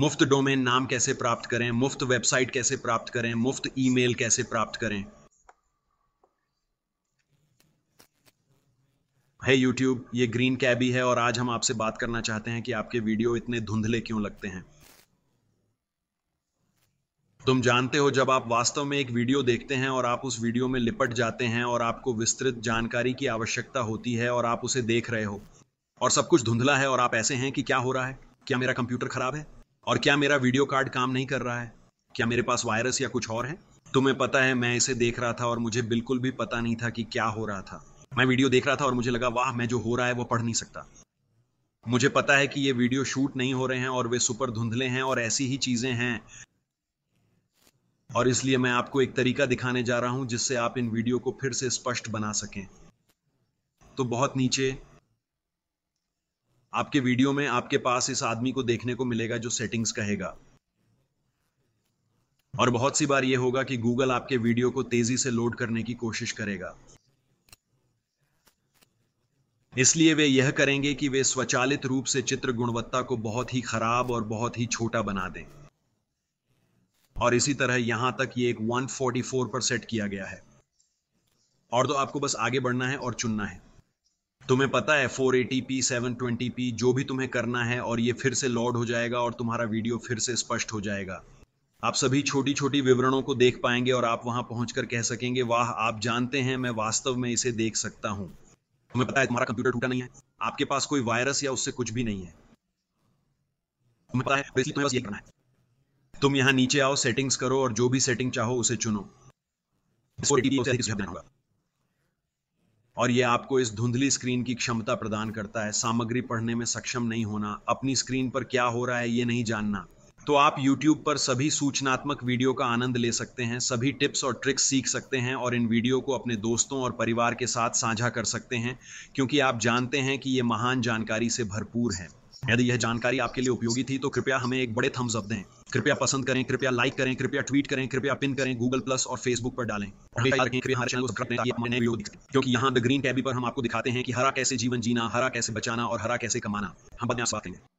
मुफ्त डोमेन नाम कैसे प्राप्त करें मुफ्त वेबसाइट कैसे प्राप्त करें मुफ्त ईमेल कैसे प्राप्त करें है hey यूट्यूब ये ग्रीन कैबी है और आज हम आपसे बात करना चाहते हैं कि आपके वीडियो इतने धुंधले क्यों लगते हैं तुम जानते हो जब आप वास्तव में एक वीडियो देखते हैं और आप उस वीडियो में लिपट जाते हैं और आपको विस्तृत जानकारी की आवश्यकता होती है और आप उसे देख रहे हो और सब कुछ धुंधला है और आप ऐसे हैं कि क्या हो रहा है क्या मेरा कंप्यूटर खराब है और क्या मेरा वीडियो कार्ड काम नहीं कर रहा है क्या मेरे पास वायरस या कुछ और है तुम्हें पता है मैं इसे देख रहा था और मुझे बिल्कुल भी पता नहीं था कि क्या हो रहा था मैं वीडियो देख रहा था और मुझे लगा वाह मैं जो हो रहा है वो पढ़ नहीं सकता मुझे पता है कि ये वीडियो शूट नहीं हो रहे हैं और वे सुपर धुंधले हैं और ऐसी ही चीजें हैं और इसलिए मैं आपको एक तरीका दिखाने जा रहा हूं जिससे आप इन वीडियो को फिर से स्पष्ट बना सकें तो बहुत नीचे आपके वीडियो में आपके पास इस आदमी को देखने को मिलेगा जो सेटिंग्स कहेगा और बहुत सी बार यह होगा कि गूगल आपके वीडियो को तेजी से लोड करने की कोशिश करेगा इसलिए वे यह करेंगे कि वे स्वचालित रूप से चित्र गुणवत्ता को बहुत ही खराब और बहुत ही छोटा बना दें और इसी तरह यहां तक ये एक 144 पर सेट किया गया है और तो आपको बस आगे बढ़ना है और चुनना है तुम्हें पता है 480p 720p जो भी तुम्हें करना है और ये फिर से लॉड हो जाएगा और तुम्हारा वीडियो फिर से स्पष्ट हो जाएगा आप सभी छोटी छोटी विवरणों को देख पाएंगे और आप वहां पहुंचकर कह सकेंगे वाह आप जानते हैं मैं वास्तव में इसे देख सकता हूं तुम्हें पता है तुम्हारा कंप्यूटर टूटा नहीं है आपके पास कोई वायरस या उससे कुछ भी नहीं है तुम्हें पता है तुम्हें बस ये करना है तुम यहाँ नीचे आओ सेटिंग्स करो और जो भी सेटिंग चाहो उसे चुनो और ये आपको इस धुंधली स्क्रीन की क्षमता प्रदान करता है सामग्री पढ़ने में सक्षम नहीं होना अपनी स्क्रीन पर क्या हो रहा है ये नहीं जानना तो आप YouTube पर सभी सूचनात्मक वीडियो का आनंद ले सकते हैं सभी टिप्स और ट्रिक्स सीख सकते हैं और इन वीडियो को अपने दोस्तों और परिवार के साथ साझा कर सकते हैं क्योंकि आप जानते हैं कि ये महान जानकारी से भरपूर है यदि यह जानकारी आपके लिए उपयोगी थी तो कृपया हमें एक बड़े थम्स अप दें कृपया पसंद करें कृपया लाइक करें कृपया ट्वीट करें कृपया पिन करें गूगल प्लस और फेसबुक पर डालें क्योंकि यहाँ द ग्रीन टैबी पर हम आपको दिखाते हैं कि हरा कैसे जीवन जीना हरा कैसे बचाना और हरा कैसे कमाना हम बातें